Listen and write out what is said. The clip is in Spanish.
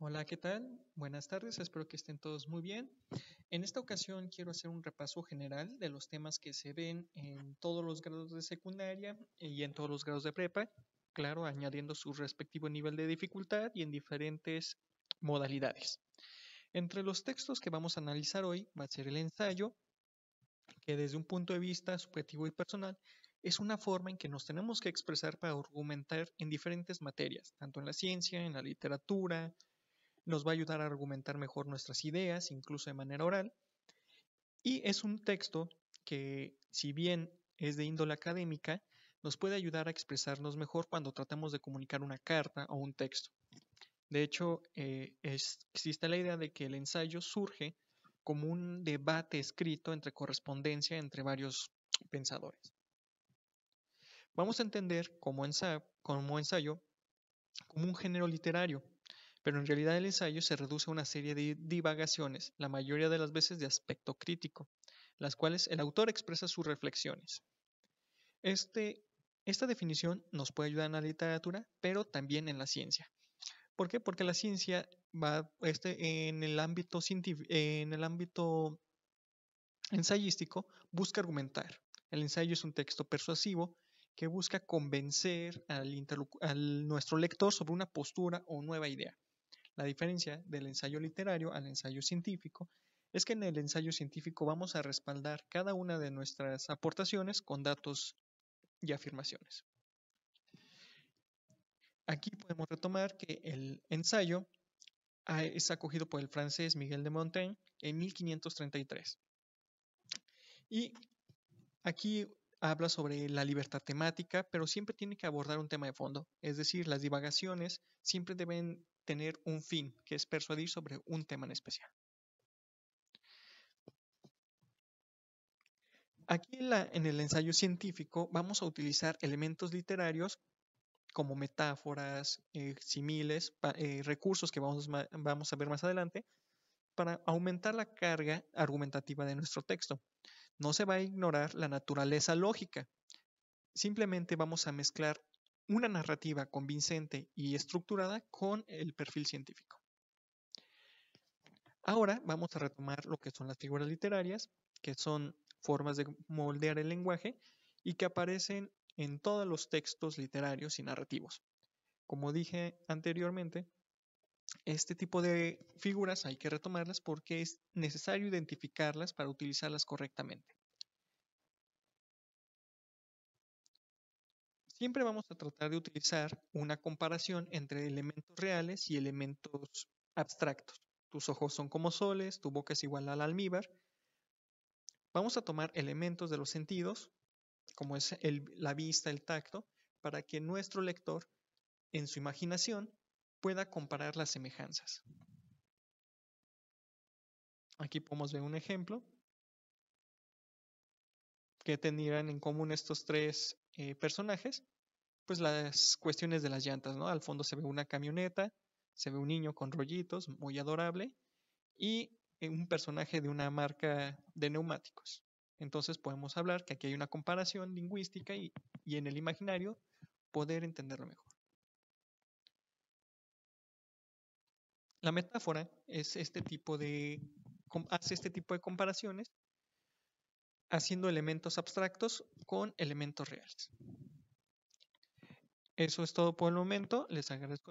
Hola, ¿qué tal? Buenas tardes, espero que estén todos muy bien. En esta ocasión quiero hacer un repaso general de los temas que se ven en todos los grados de secundaria y en todos los grados de prepa, claro, añadiendo su respectivo nivel de dificultad y en diferentes modalidades. Entre los textos que vamos a analizar hoy va a ser el ensayo, que desde un punto de vista subjetivo y personal es una forma en que nos tenemos que expresar para argumentar en diferentes materias, tanto en la ciencia, en la literatura, nos va a ayudar a argumentar mejor nuestras ideas, incluso de manera oral. Y es un texto que, si bien es de índole académica, nos puede ayudar a expresarnos mejor cuando tratamos de comunicar una carta o un texto. De hecho, eh, existe la idea de que el ensayo surge como un debate escrito entre correspondencia entre varios pensadores. Vamos a entender como ensayo como un género literario pero en realidad el ensayo se reduce a una serie de divagaciones, la mayoría de las veces de aspecto crítico, las cuales el autor expresa sus reflexiones. Este, esta definición nos puede ayudar en la literatura, pero también en la ciencia. ¿Por qué? Porque la ciencia va este, en el ámbito en el ámbito ensayístico, busca argumentar. El ensayo es un texto persuasivo que busca convencer al, al, nuestro lector sobre una postura o nueva idea. La diferencia del ensayo literario al ensayo científico es que en el ensayo científico vamos a respaldar cada una de nuestras aportaciones con datos y afirmaciones. Aquí podemos retomar que el ensayo es acogido por el francés Miguel de Montaigne en 1533. Y aquí habla sobre la libertad temática, pero siempre tiene que abordar un tema de fondo. Es decir, las divagaciones siempre deben tener un fin, que es persuadir sobre un tema en especial. Aquí en, el ensayo científico vamos a utilizar elementos literarios como metáforas, eh, similes, eh, recursos que vamos a ver más adelante, para aumentar la carga argumentativa de nuestro texto no se va a ignorar la naturaleza lógica. Simplemente vamos a mezclar una narrativa convincente y estructurada con el perfil científico. Ahora vamos a retomar lo que son las figuras literarias, que son formas de moldear el lenguaje y que aparecen en todos los textos literarios y narrativos. Como dije anteriormente, este tipo de figuras hay que retomarlas porque es necesario identificarlas para utilizarlas correctamente. Siempre vamos a tratar de utilizar una comparación entre elementos reales y elementos abstractos. Tus ojos son como soles, tu boca es igual al almíbar. Vamos a tomar elementos de los sentidos, como es la vista, el tacto, para que nuestro lector, en su imaginación, pueda comparar las semejanzas. Aquí podemos ver un ejemplo que tendrían en común estos tres eh, personajes, pues las cuestiones de las llantas, ¿no? Al fondo se ve una camioneta, se ve un niño con rollitos, muy adorable, y eh, un personaje de una marca de neumáticos. Entonces podemos hablar que aquí hay una comparación lingüística y, y en el imaginario poder entenderlo mejor. La metáfora es este tipo de hace este tipo de comparaciones haciendo elementos abstractos con elementos reales. Eso es todo por el momento. Les agradezco.